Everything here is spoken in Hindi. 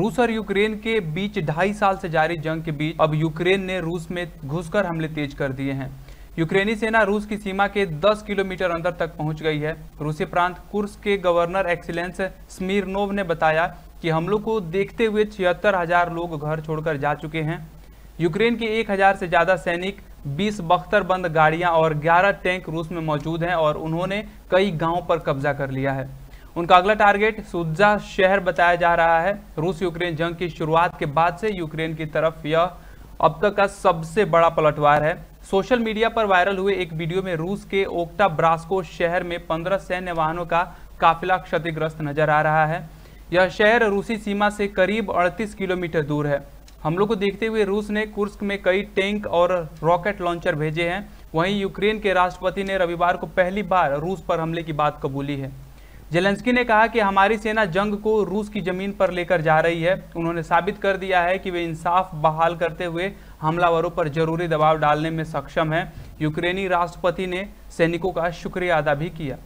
रूस और यूक्रेन के बीच ढाई साल से जारी जंग के बीच अब यूक्रेन ने रूस में घुसकर हमले तेज कर दिए हैं यूक्रेनी सेना रूस की सीमा के 10 किलोमीटर अंदर तक पहुंच गई है रूसी प्रांत कुर्स के गवर्नर एक्सीलेंस स्मीरनोव ने बताया कि हमलों को देखते हुए छिहत्तर हजार लोग घर छोड़कर जा चुके हैं यूक्रेन के एक हजार से ज़्यादा सैनिक 20 बख्तरबंद गाड़ियां और 11 टैंक रूस में मौजूद हैं और उन्होंने कई गाँव पर कब्जा कर लिया है उनका अगला टारगेट सुजा शहर बताया जा रहा है रूस यूक्रेन जंग की शुरुआत के बाद से यूक्रेन की तरफ यह अब तक का सबसे बड़ा पलटवार है सोशल मीडिया पर वायरल हुए एक वीडियो में रूस के ओक्टा ब्रास्को शहर में पंद्रह सैन्य वाहनों का काफिला क्षतिग्रस्त नजर आ रहा है यह शहर रूसी सीमा से करीब 38 किलोमीटर दूर है हमलों को देखते हुए रूस ने कुर्स्क में कई टैंक और रॉकेट लॉन्चर भेजे हैं वहीं यूक्रेन के राष्ट्रपति ने रविवार को पहली बार रूस पर हमले की बात कबूली है जेलेंस्की ने कहा कि हमारी सेना जंग को रूस की जमीन पर लेकर जा रही है उन्होंने साबित कर दिया है कि वे इंसाफ बहाल करते हुए हमलावरों पर जरूरी दबाव डालने में सक्षम हैं यूक्रेनी राष्ट्रपति ने सैनिकों का शुक्रिया अदा भी किया